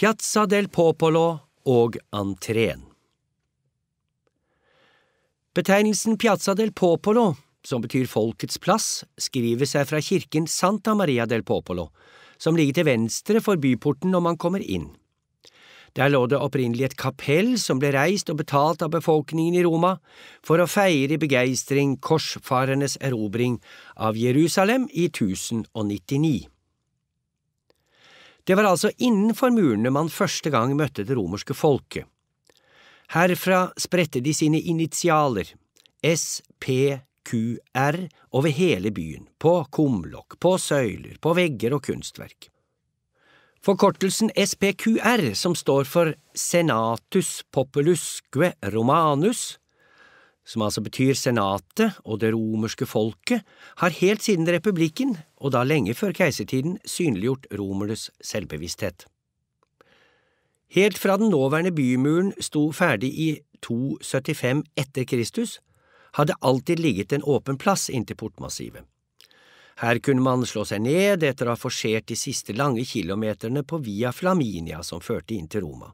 Piazza del Popolo og entreen. Betegnelsen Piazza del Popolo, som betyr Folkets plass, skriver seg fra kirken Santa Maria del Popolo, som ligger til venstre for byporten når man kommer inn. Der lå det opprinnelig et kapell som ble reist og betalt av befolkningen i Roma for å feire i begeistring korsfarernes erobring av Jerusalem i 1099. Det var altså innenfor murene man første gang møtte det romerske folket. Herfra spredte de sine initialer, SPQR, over hele byen, på kumlokk, på søyler, på vegger og kunstverk. Forkortelsen SPQR, som står for Senatus populusque romanus, som altså betyr senatet og det romerske folket, har helt siden republikken, og da lenge før keisertiden, synliggjort romernes selvbevissthet. Helt fra den nåværende bymuren sto ferdig i 275 etter Kristus, hadde alltid ligget en åpen plass inntil portmassivet. Her kunne man slå seg ned etter å ha forsert de siste lange kilometerne på Via Flaminia som førte inn til Roma.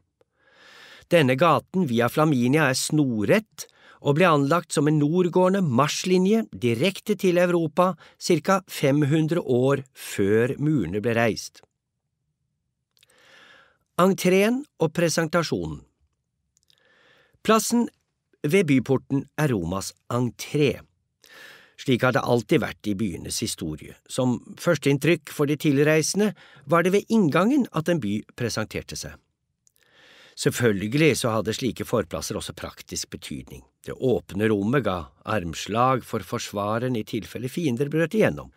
Denne gaten, Via Flaminia, er snorrett og ble anlagt som en nordgående marsjlinje direkte til Europa ca. 500 år før murene ble reist. Entreen og presentasjonen Plassen ved byporten er Romas entré. Slik har det alltid vært i byenes historie. Som førsteinntrykk for de tilreisende var det ved inngangen at en by presenterte seg. Selvfølgelig så hadde slike forplasser også praktisk betydning. Det åpne rommet ga armslag for forsvareren i tilfelle fiender brøt igjennom,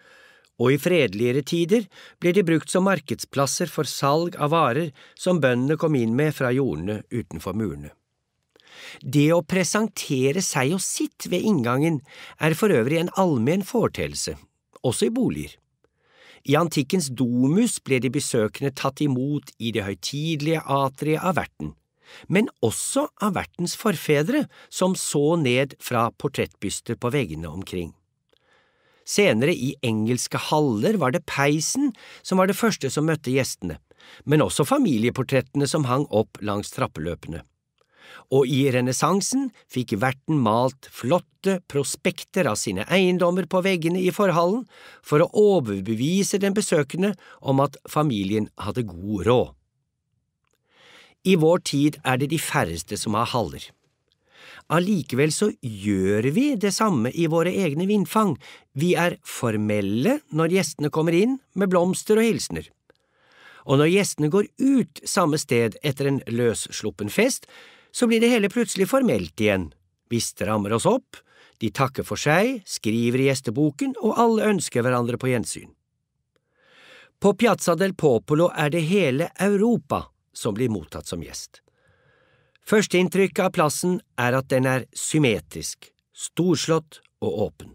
og i fredeligere tider ble de brukt som markedsplasser for salg av varer som bøndene kom inn med fra jordene utenfor murene. Det å presentere seg og sitt ved inngangen er for øvrig en allmenn foreteelse, også i boliger. I antikkens domus ble de besøkende tatt imot i det høytidelige atriet av verten, men også av vertens forfedre som så ned fra portrettbyster på veggene omkring. Senere i engelske haller var det peisen som var det første som møtte gjestene, men også familieportrettene som hang opp langs trappeløpene. Og i renessansen fikk verten malt flotte prospekter av sine eiendommer på veggene i forhallen for å overbevise den besøkende om at familien hadde god råd. I vår tid er det de færreste som har haller. Allikevel så gjør vi det samme i våre egne vindfang, vi er formelle når gjestene kommer inn med blomster og hilsener. Og når gjestene går ut samme sted etter en løssluppen fest, så blir det hele plutselig formelt igjen. Vi strammer oss opp, de takker for seg, skriver i gjesteboken, og alle ønsker hverandre på gjensyn. På Piazza del Popolo er det hele Europa som blir mottatt som gjest. Førsteinntrykket av plassen er at den er symmetrisk, storslått og åpen.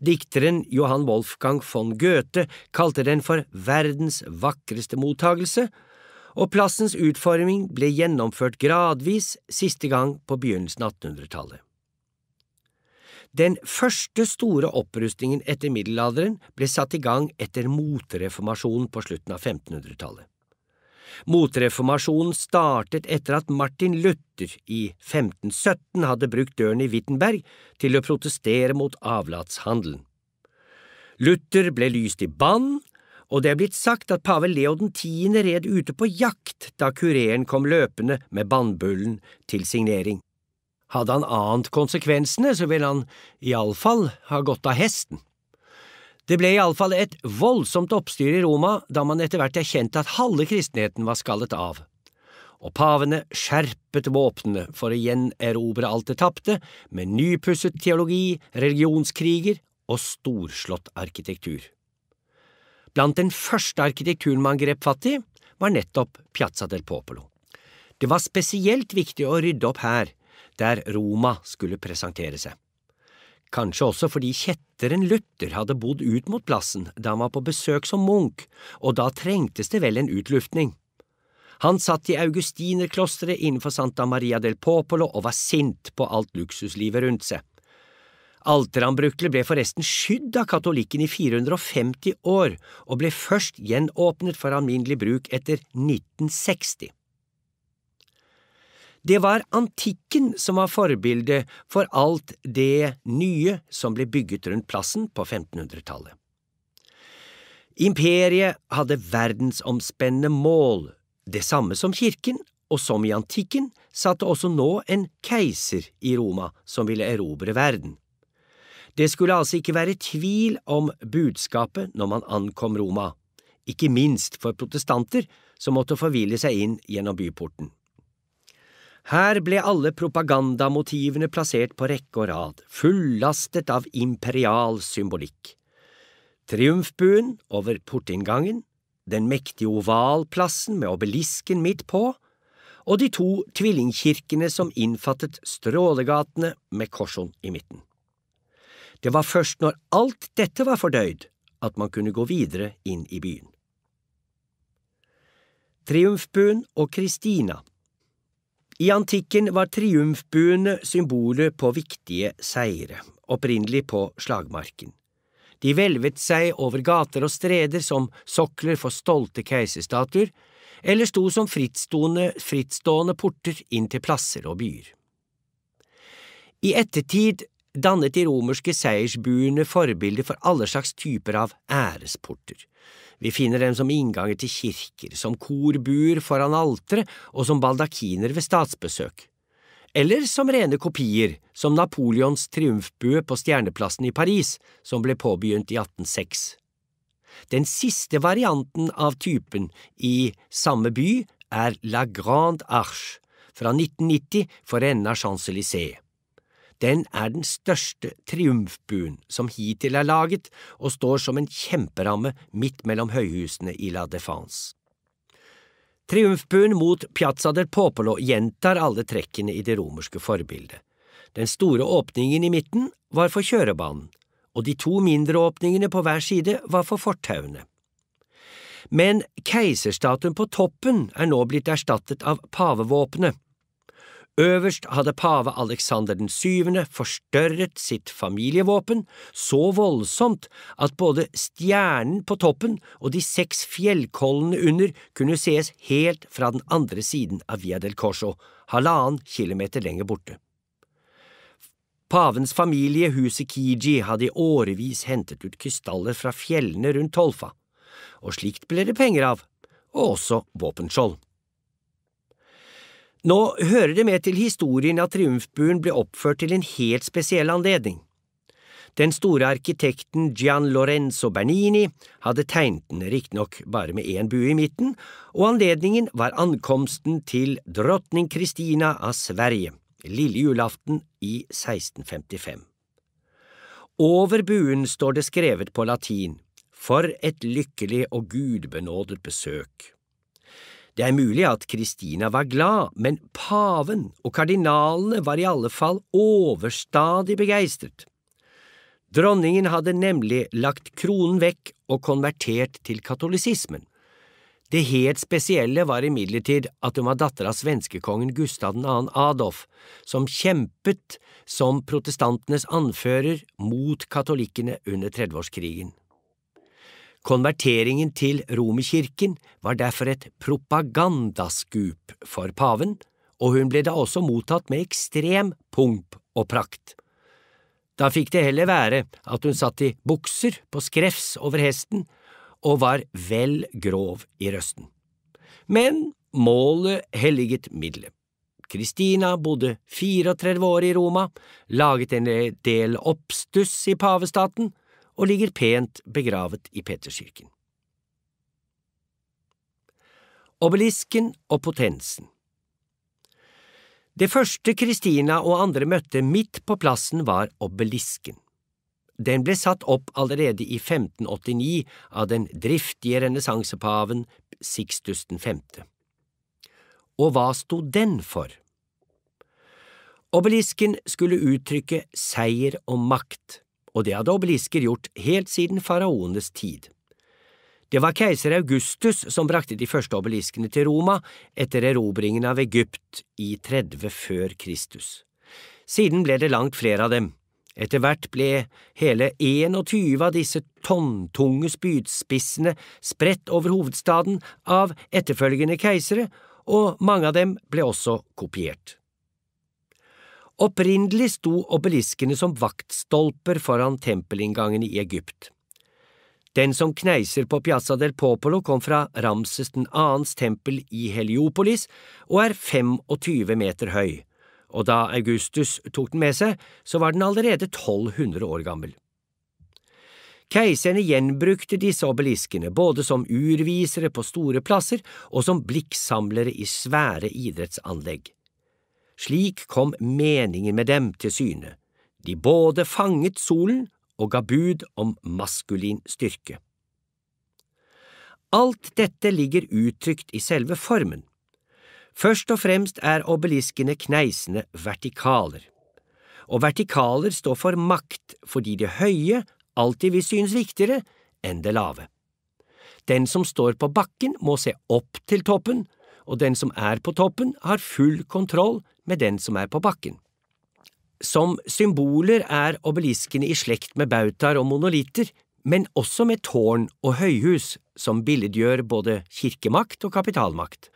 Dikteren Johan Wolfgang von Goethe kalte den for verdens vakreste mottagelse, og plassens utforming ble gjennomført gradvis siste gang på begynnelsen av 1800-tallet. Den første store opprustningen etter middelalderen ble satt i gang etter motreformasjonen på slutten av 1500-tallet. Motreformasjonen startet etter at Martin Luther i 1517 hadde brukt døren i Wittenberg til å protestere mot avlatshandelen. Luther ble lyst i bann, og det er blitt sagt at pave Leo den tiende red ute på jakt da kureren kom løpende med bannbullen til signering. Hadde han ant konsekvensene, så ville han iallfall ha gått av hesten. Det ble iallfall et voldsomt oppstyr i Roma da man etter hvert erkjente at halve kristenheten var skallet av. Og pavene skjerpet våpnene for å gjenerobre alt det tapte, med nypusset teologi, religionskriger og storslått arkitektur. Blant den første arkitekturen man grep fatt i, var nettopp Piazza del Popolo. Det var spesielt viktig å rydde opp her, der Roma skulle presentere seg kanskje også fordi kjetteren Luther hadde bodd ut mot plassen da han var på besøk som munk, og da trengtes det vel en utluftning. Han satt i augustinerklosteret innenfor Santa Maria del Popolo og var sint på alt luksuslivet rundt seg. Alterambrukelet ble forresten skydd av katolikken i 450 år, og ble først gjenåpnet for alminnelig bruk etter 1960. Det var antikken som var forbildet for alt det nye som ble bygget rundt plassen på 1500-tallet. Imperiet hadde verdensomspennende mål, det samme som kirken, og som i antikken satte også nå en keiser i Roma som ville erobre verden. Det skulle altså ikke være tvil om budskapet når man ankom Roma, ikke minst for protestanter som måtte forville seg inn gjennom byporten. Her ble alle propagandamotivene plassert på rekke og rad, fullastet av imperial symbolikk. Triumfbuen over portinngangen, den mektige ovalplassen med obelisken midt på, og de to tvillingkirkene som innfattet strålegatene med korson i midten. Det var først når alt dette var fordøyd, at man kunne gå videre inn i byen. Triumfbuen og Kristina i antikken var triumfbuene symbolet på viktige seire, opprinnelig på slagmarken. De hvelvet seg over gater og streder som sokler for stolte keiserstatuer, eller sto som frittstående, frittstående porter inn til plasser og byer. I ettertid dannet de romerske seiersbuene forbilder for alle slags typer av æresporter, vi finner dem som innganger til kirker, som korbuer foran alteret og som baldakiner ved statsbesøk. Eller som rene kopier, som Napoleons triumfbue på Stjerneplassen i Paris, som ble påbegynt i 1806. Den siste varianten av typen i samme by er La Grande Arche, fra 1990 for enden av Champs-Élysées den er den største triumfbuen som hittil er laget, og står som en kjemperamme midt mellom høyhusene i La Défense. Triumfbuen mot Piazza del Popolo gjentar alle trekkene i det romerske forbildet. Den store åpningen i midten var for kjørebanen, og de to mindre åpningene på hver side var for fortauene. Men keiserstatuen på toppen er nå blitt erstattet av pavevåpenet Øverst hadde pave Alexander den syvende forstørret sitt familievåpen så voldsomt at både stjernen på toppen og de seks fjellkollene under kunne sees helt fra den andre siden av Via del Corso, halvannen kilometer lenger borte. Pavens familie, huset Kiji, hadde i årevis hentet ut krystaller fra fjellene rundt Tolfa, og slikt ble det penger av, og også våpenskjold. Nå hører det med til historien at triumfbuen ble oppført til en helt spesiell anledning. Den store arkitekten Gian Lorenzo Bernini hadde tegnet den riktignok bare med én bue i midten, og anledningen var ankomsten til dronning Kristina av Sverige, lille julaften i 1655. Over buen står det skrevet på latin For et lykkelig og gudbenådet besøk. Det er mulig at Kristina var glad, men paven og kardinalene var i alle fall overstadig begeistret. Dronningen hadde nemlig lagt kronen vekk og konvertert til katolisismen. Det helt spesielle var imidlertid at hun var datter av svenskekongen Gustav 2. Adolf, som kjempet som protestantenes anfører mot katolikkene under 30-årskrigen. Konverteringen til Romerkirken var derfor et propagandaskup for paven, og hun ble da også mottatt med ekstrem pomp og prakt. Da fikk det heller være at hun satt i bukser på skrefs over hesten og var vel grov i røsten. Men målet helliget middelet. Kristina bodde 34 år i Roma, laget en del oppstuss i pavestaten, og ligger pent begravet i Peterskirken. Obelisken og potensen Det første Kristina og andre møtte midt på plassen, var obelisken. Den ble satt opp allerede i 1589 av den driftige renessansepaven Sixtus 5. Og hva sto den for? Obelisken skulle uttrykke seier og makt og det hadde obelisker gjort helt siden faraonenes tid. Det var keiser Augustus som brakte de første obeliskene til Roma etter erobringen av Egypt i 30 før Kristus. Siden ble det langt flere av dem. Etter hvert ble hele 21 av disse tonntunge spydspissene spredt over hovedstaden av etterfølgende keisere, og mange av dem ble også kopiert. Opprinnelig sto obeliskene som vaktstolper foran tempelinngangen i Egypt. Den som kneiser på Piazza del Popolo kom fra Ramses den 2.s tempel i Heliopolis og er 25 meter høy, og da Augustus tok den med seg, så var den allerede 1200 år gammel. Keiserne gjenbrukte disse obeliskene både som urvisere på store plasser og som blikksamlere i svære idrettsanlegg. Slik kom meningen med dem til syne. De både fanget solen og ga bud om maskulin styrke. Alt dette ligger uttrykt i selve formen. Først og fremst er obeliskene kneisende vertikaler. Og vertikaler står for makt fordi det høye alltid vil synes viktigere enn det lave. Den som står på bakken, må se opp til toppen, og den som er på toppen, har full kontroll med den som er på bakken. Som symboler er obeliskene i slekt med bautaer og monolitter, men også med tårn og høyhus, som billedgjør både kirkemakt og kapitalmakt.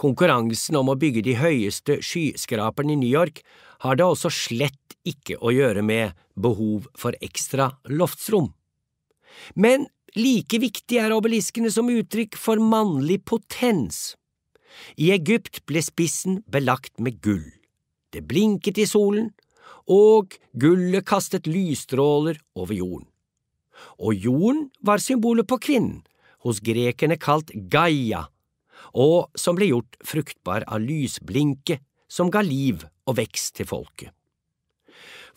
Konkurransen om å bygge de høyeste skyskraperne i New York har da også slett ikke å gjøre med behov for ekstra loftsrom. Men like viktig er obeliskene som uttrykk for mannlig potens. I Egypt ble spissen belagt med gull. Det blinket i solen, og gullet kastet lysstråler over jorden. Og jorden var symbolet på kvinnen, hos grekerne kalt Gaia, og som ble gjort fruktbar av lysblinket som ga liv og vekst til folket.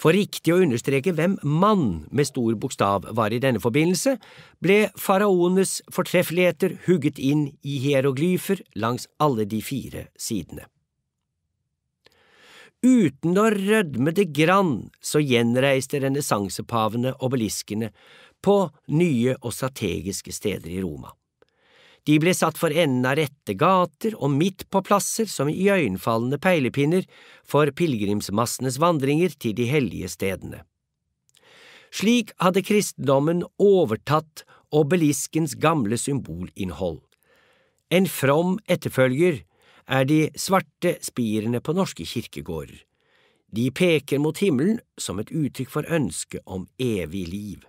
For riktig å understreke hvem mann med stor bokstav var i denne forbindelse, ble faraonenes fortreffeligheter hugget inn i hieroglyfer langs alle de fire sidene. Uten å rødme det grann så gjenreiste renessansepavene obeliskene på nye og strategiske steder i Roma de ble satt for enden av rette gater og midt på plasser som iøynefallende peilepinner for pilegrimsmassenes vandringer til de hellige stedene. Slik hadde kristendommen overtatt obeliskens gamle symbolinnhold. En from etterfølger er de svarte spirene på norske kirkegårder. De peker mot himmelen som et uttrykk for ønske om evig liv.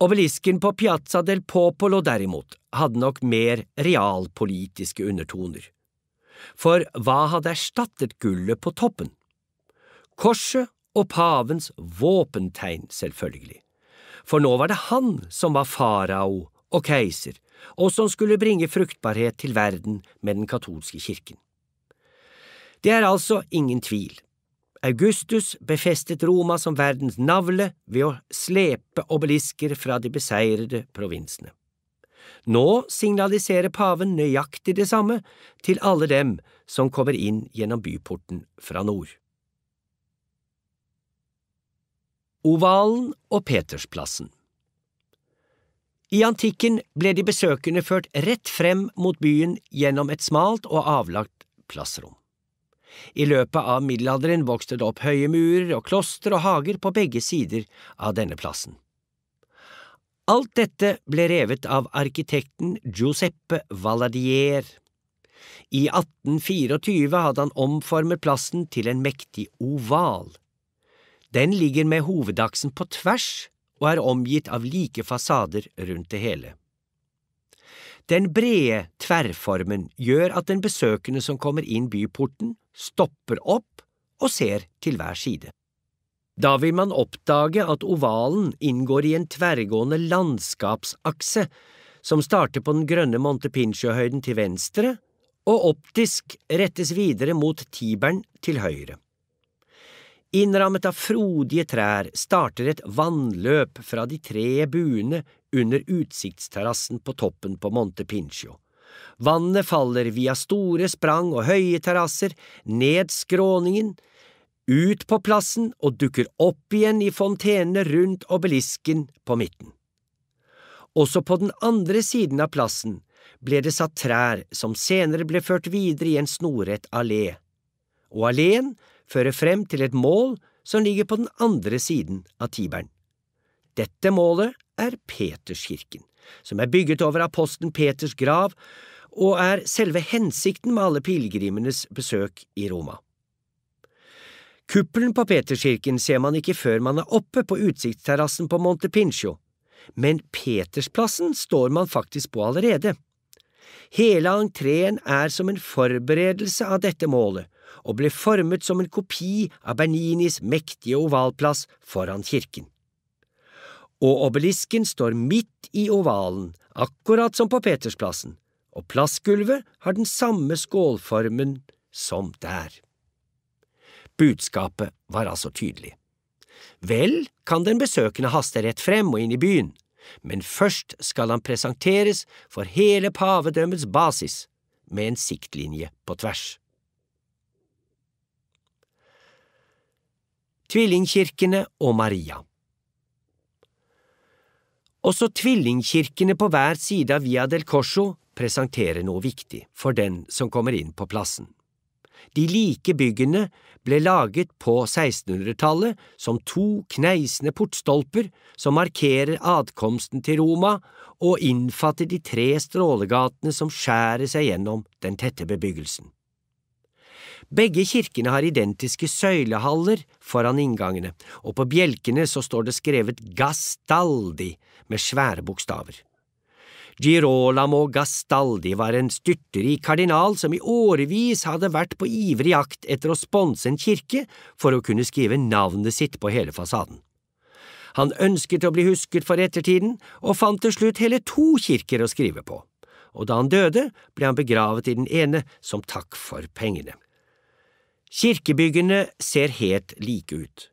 Obelisken på Piazza del Popolo derimot hadde nok mer realpolitiske undertoner. For hva hadde erstattet gullet på toppen? Korset og pavens våpentegn, selvfølgelig. For nå var det han som var farao og keiser, og som skulle bringe fruktbarhet til verden med den katolske kirken. Det er altså ingen tvil Augustus befestet Roma som verdens navle ved å slepe obelisker fra de beseirede provinsene. Nå signaliserer paven nøyaktig det samme til alle dem som kommer inn gjennom byporten fra nord. Ovalen og Petersplassen I antikken ble de besøkende ført rett frem mot byen gjennom et smalt og avlagt plassrom. I løpet av middelalderen vokste det opp høye murer og kloster og hager på begge sider av denne plassen. Alt dette ble revet av arkitekten Giuseppe Valadier. I 1824 hadde han omformet plassen til en mektig oval. Den ligger med hovedaksen på tvers og er omgitt av like fasader rundt det hele. Den brede tverrformen gjør at den besøkende som kommer inn byporten, stopper opp og ser til hver side. Da vil man oppdage at ovalen inngår i en tverrgående landskapsakse som starter på den grønne Monte høyden til venstre og optisk rettes videre mot Tibern til høyre. Innrammet av frodige trær starter et vannløp fra de tre buene under utsiktsterrassen på toppen på Monte Pincio. Vannet faller via store sprang og høye terrasser, ned skråningen, ut på plassen og dukker opp igjen i fontenene rundt obelisken på midten. Også på den andre siden av plassen ble det satt trær som senere ble ført videre i en snorrett allé, og alleen fører frem til et mål som ligger på den andre siden av Tiberen. Dette målet er Peterskirken, som er bygget over apostelen Peters grav og er selve hensikten med alle pilegrimenes besøk i Roma. Kuppelen på Peterskirken ser man ikke før man er oppe på utsiktsterrassen på Monte Pincio, men Petersplassen står man faktisk på allerede. Hele entreen er som en forberedelse av dette målet, og ble formet som en kopi av Berninis mektige ovalplass foran kirken og obelisken står midt i ovalen, akkurat som på Petersplassen, og plassgulvet har den samme skålformen som der. Budskapet var altså tydelig. Vel kan den besøkende haste rett frem og inn i byen, men først skal han presenteres for hele pavedømmets basis, med en siktlinje på tvers. Tvillingkirkene og Maria. Også tvillingkirkene på hver side av Via del Corso presenterer noe viktig for den som kommer inn på plassen. De like byggene ble laget på 1600-tallet som to kneisende portstolper som markerer adkomsten til Roma og innfatter de tre strålegatene som skjærer seg gjennom den tette bebyggelsen. Begge kirkene har identiske søylehaller foran inngangene, og på bjelkene så står det skrevet Gastaldi med svære bokstaver. Girolamo Gastaldi var en styrteri kardinal som i årevis hadde vært på ivrig jakt etter å sponse en kirke for å kunne skrive navnet sitt på hele fasaden. Han ønsket å bli husket for ettertiden, og fant til slutt hele to kirker å skrive på, og da han døde, ble han begravet i den ene som takk for pengene. Kirkebyggene ser helt like ut.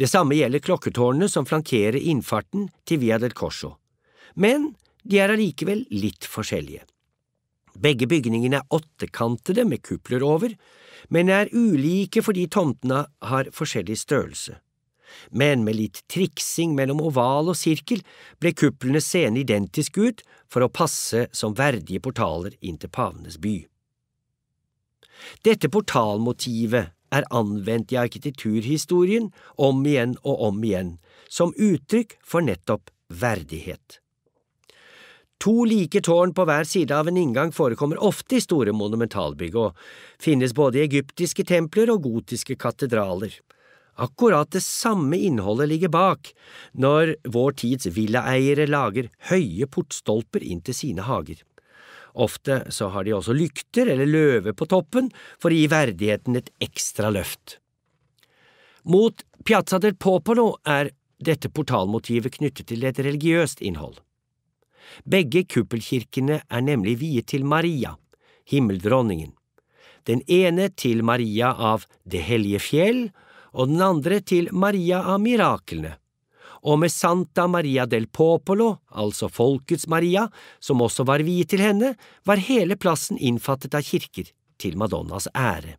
Det samme gjelder klokketårnene som flankerer innfarten til Via del Corso, men de er allikevel litt forskjellige. Begge bygningene er åttekantede med kupler over, men er ulike fordi tomtene har forskjellig størrelse. Men med litt triksing mellom oval og sirkel ble kuplene seende identiske ut for å passe som verdige portaler inn til pavenes by. Dette portalmotivet er anvendt i arkitekturhistorien om igjen og om igjen, som uttrykk for nettopp verdighet. To like tårn på hver side av en inngang forekommer ofte i store monumentalbygg og finnes både i egyptiske templer og gotiske katedraler. Akkurat det samme innholdet ligger bak når vår tids villaeiere lager høye portstolper inn til sine hager. Ofte så har de også lykter eller løve på toppen for å gi verdigheten et ekstra løft. Mot Piazza del Popolo er dette portalmotivet knyttet til et religiøst innhold. Begge kuppelkirkene er nemlig viet til Maria, himmeldronningen. Den ene til Maria av Det hellige fjell, og den andre til Maria av miraklene og med Santa Maria del Popolo, altså Folkets Maria, som også var viet til henne, var hele plassen innfattet av kirker, til Madonnas ære.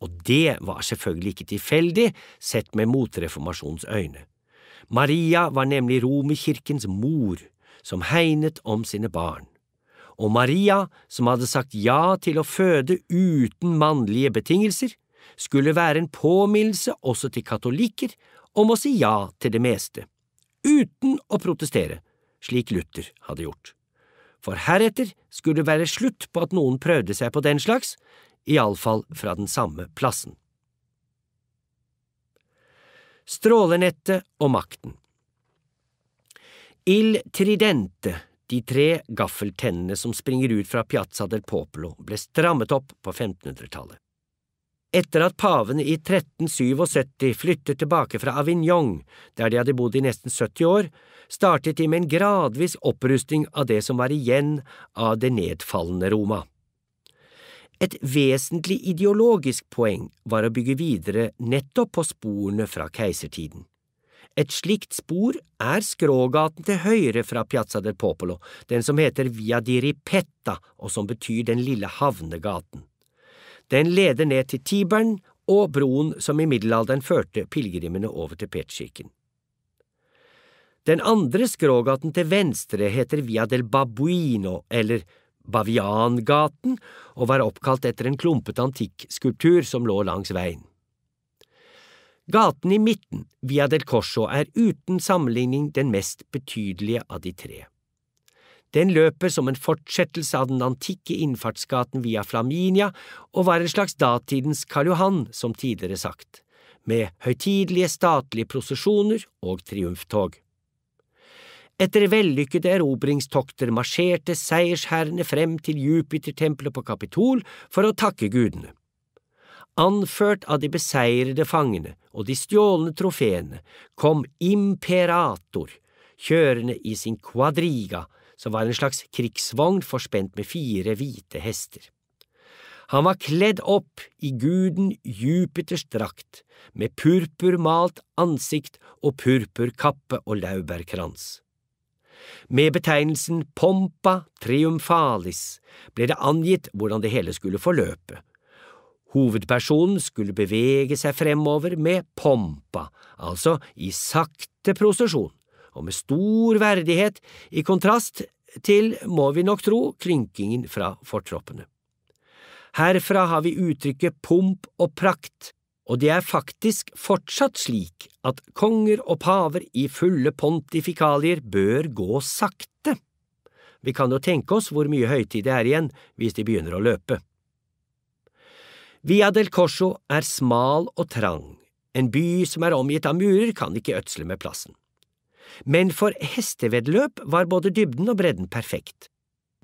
Og det var selvfølgelig ikke tilfeldig, sett med motreformasjonens øyne. Maria var nemlig Romerkirkens mor, som hegnet om sine barn. Og Maria, som hadde sagt ja til å føde uten mannlige betingelser, skulle være en påminnelse også til katolikker om å si ja til det meste, uten å protestere, slik Luther hadde gjort. For heretter skulle det være slutt på at noen prøvde seg på den slags, iallfall fra den samme plassen. Strålenettet og makten Il tridente, de tre gaffeltennene som springer ut fra Piazza del Popolo, ble strammet opp på 1500-tallet. Etter at pavene i 1377 flyttet tilbake fra Avignon, der de hadde bodd i nesten 70 år, startet de med en gradvis opprustning av det som var igjen av det nedfallende Roma. Et vesentlig ideologisk poeng var å bygge videre nettopp på sporene fra keisertiden. Et slikt spor er skrågaten til høyre fra Piazza del Popolo, den som heter Via di Ripetta, og som betyr Den lille havnegaten. Den leder ned til Tibern og broen som i middelalderen førte pilegrimene over til Petsjiken. Den andre skrågaten til venstre heter Via del Babuino, eller Baviangaten, og var oppkalt etter en klumpete antikkskulptur som lå langs veien. Gaten i midten, Via del Corso, er uten sammenligning den mest betydelige av de tre. Den løper som en fortsettelse av den antikke innfartsgaten via Flaminia og var en slags datidens Karl Johan, som tidligere sagt, med høytidelige statlige prosesjoner og triumftog. Etter vellykkede erobringstokter marsjerte seiersherrene frem til Jupitertempelet på Kapitol for å takke gudene. Anført av de beseirede fangene og de stjålne trofeene kom Imperator, kjørende i sin quadriga, som var en slags krigsvogn forspent med fire hvite hester. Han var kledd opp i guden Jupiters drakt, med purpurmalt ansikt og purpurkappe og laurbærkrans. Med betegnelsen pompa triumfalis ble det angitt hvordan det hele skulle forløpe. Hovedpersonen skulle bevege seg fremover med pompa, altså i sakte prosesjon og med stor verdighet, i kontrast til, må vi nok tro, krynkingen fra fortroppene. Herfra har vi uttrykket pomp og prakt, og det er faktisk fortsatt slik at konger og paver i fulle pontifikalier bør gå sakte. Vi kan jo tenke oss hvor mye høytid det er igjen hvis de begynner å løpe. Via del Corso er smal og trang, en by som er omgitt av murer kan ikke ødsle med plassen men for hestevedløp var både dybden og bredden perfekt.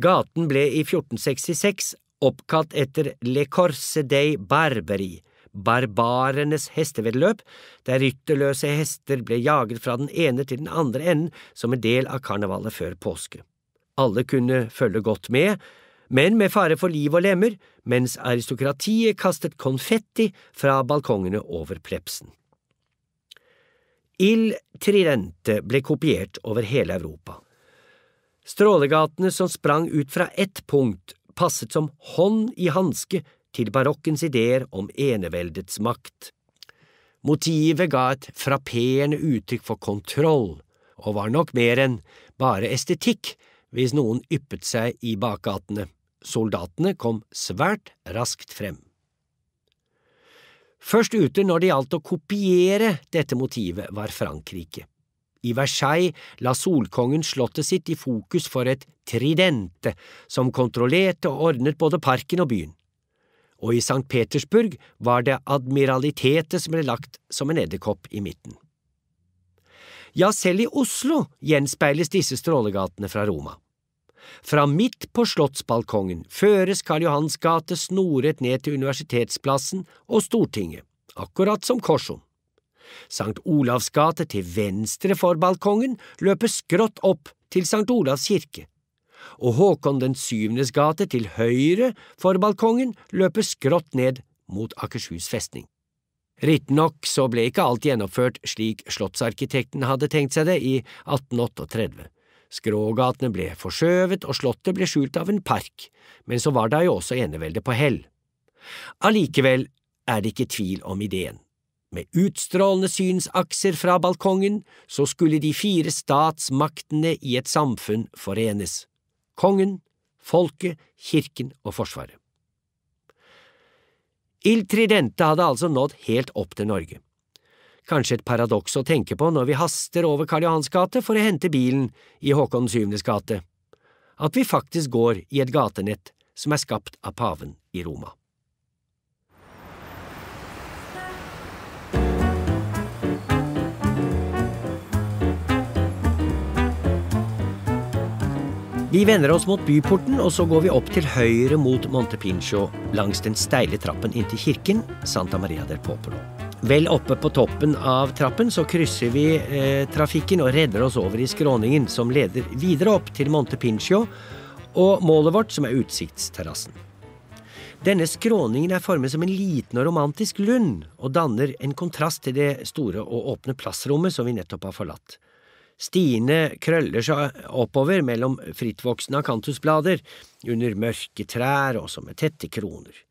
Gaten ble i 1466 oppkalt etter Le Corse dei Barberi, barbarenes hestevedløp, der rytterløse hester ble jaget fra den ene til den andre enden som en del av karnevalet før påske. Alle kunne følge godt med, men med fare for liv og lemmer, mens aristokratiet kastet konfetti fra balkongene over plepsen. Il Tridente ble kopiert over hele Europa. Strålegatene som sprang ut fra ett punkt, passet som hånd i hanske til barokkens ideer om eneveldets makt. Motivet ga et frapperende uttrykk for kontroll, og var nok mer enn bare estetikk hvis noen yppet seg i bakgatene. Soldatene kom svært raskt frem. Først ute når det gjaldt å kopiere dette motivet, var Frankrike. I Versailles la solkongen slottet sitt i fokus for et tridente som kontrollerte og ordnet både parken og byen. Og i St. Petersburg var det admiralitetet som ble lagt som en edderkopp i midten. Ja, selv i Oslo gjenspeiles disse strålegatene fra Roma. Fra midt på slottsbalkongen føres Karl Johans gate snoret ned til Universitetsplassen og Stortinget, akkurat som Korsom. Sankt Olavs gate til venstre for balkongen løper skrått opp til Sankt Olavs kirke, og Håkon den syvendes gate til høyre for balkongen løper skrått ned mot Akershus festning. Riktignok så ble ikke alt gjennomført slik slottsarkitekten hadde tenkt seg det i 1838, Skrågatene ble forskjøvet og slottet ble skjult av en park, men så var da jo også eneveldet på hell. Allikevel er det ikke tvil om ideen. Med utstrålende synsakser fra balkongen så skulle de fire statsmaktene i et samfunn forenes – kongen, folket, kirken og Forsvaret. Il hadde altså nådd helt opp til Norge kanskje et paradoks å tenke på når vi haster over Karl Johans gate for å hente bilen i Håkon 7.s gate, at vi faktisk går i et gatenett som er skapt av paven i Roma. Vi vender oss mot byporten, og så går vi opp til høyre mot Montepincio, langs den steile trappen inn til kirken Santa Maria del Popolo. Vel oppe på toppen av trappen så krysser vi eh, trafikken og redder oss over i skråningen som leder videre opp til Monte Pincio og målet vårt, som er utsiktsterrassen. Denne skråningen er formet som en liten og romantisk lund, og danner en kontrast til det store og åpne plassrommet som vi nettopp har forlatt. Stiene krøller seg oppover mellom frittvoksende akantusblader, under mørke trær og som med tette kroner.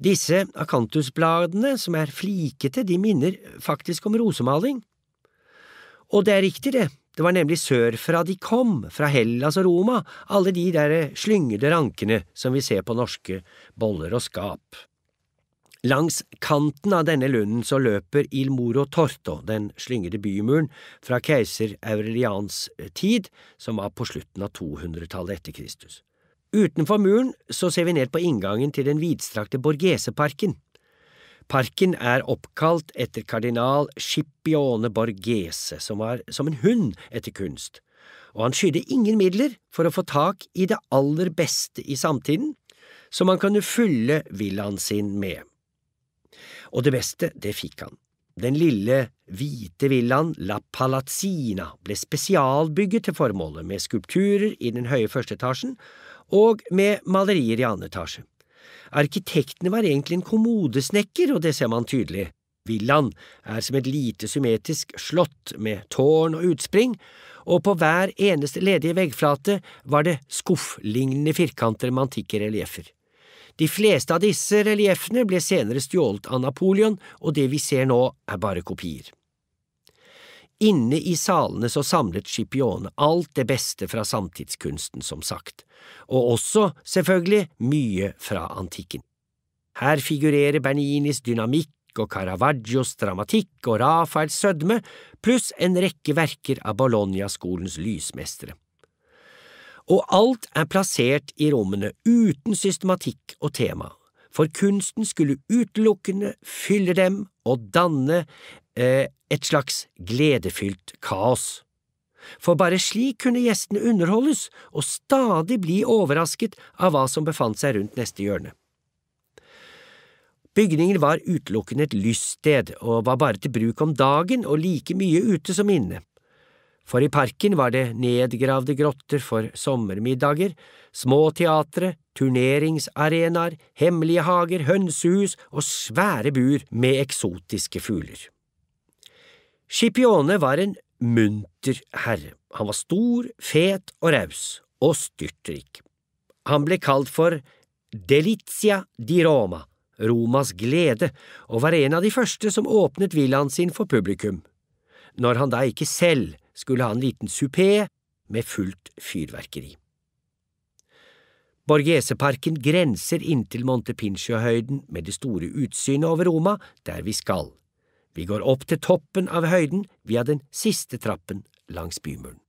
Disse akantusbladene, som er flikete, de minner faktisk om rosemaling. Og det er riktig, det, det var nemlig sørfra de kom, fra Hellas og Roma, alle de der slyngede rankene som vi ser på norske boller og skap. Langs kanten av denne lunden så løper Il Moro Torto, den slyngede bymuren, fra keiser Aurelians tid, som var på slutten av 200-tallet etter Kristus. Utenfor muren så ser vi ned på inngangen til den vidstrakte Borgeseparken. Parken er oppkalt etter kardinal Scipione Borgese, som var som en hund etter kunst, og han skydde ingen midler for å få tak i det aller beste i samtiden, som han kunne fylle villaen sin med. Og det beste, det fikk han. Den lille, hvite villaen La Palazzina ble spesialbygget til formålet, med skulpturer i den høye første etasjen og med malerier i annen etasje. Arkitektene var egentlig en kommodesnekker, og det ser man tydelig. Villaen er som et lite symmetrisk slott med tårn og utspring, og på hver eneste ledige veggflate var det skufflignende firkanter med antikke relieffer. De fleste av disse relieffene ble senere stjålet av Napoleon, og det vi ser nå, er bare kopier. Inne i salene så samlet Scipione alt det beste fra samtidskunsten, som sagt, og også, selvfølgelig, mye fra antikken. Her figurerer Berninis dynamikk og Caravaggios dramatikk og Rafaels sødme, pluss en rekke verker av Bologna-skolens lysmestere. Og alt er plassert i rommene uten systematikk og tema, for kunsten skulle utelukkende fylle dem og danne Eh, et slags gledefylt kaos. For bare slik kunne gjestene underholdes og stadig bli overrasket av hva som befant seg rundt neste hjørne. Bygningen var utelukkende et lyststed og var bare til bruk om dagen og like mye ute som inne. For i parken var det nedgravde grotter for sommermiddager, små teatre, turneringsarenaer, hemmelige hager, hønsehus og svære bur med eksotiske fugler. Scipione var en munter herre. Han var stor, fet og raus, og styrtrik. Han ble kalt for Delizia di Roma, Romas glede, og var en av de første som åpnet villaen sin for publikum. Når han da ikke selv skulle ha en liten supé med fullt fyrverkeri. Borgeseparken grenser inntil Montepincio-høyden med det store utsynet over Roma, der vi skal. Vi går opp til toppen av høyden via den siste trappen langs bymuren.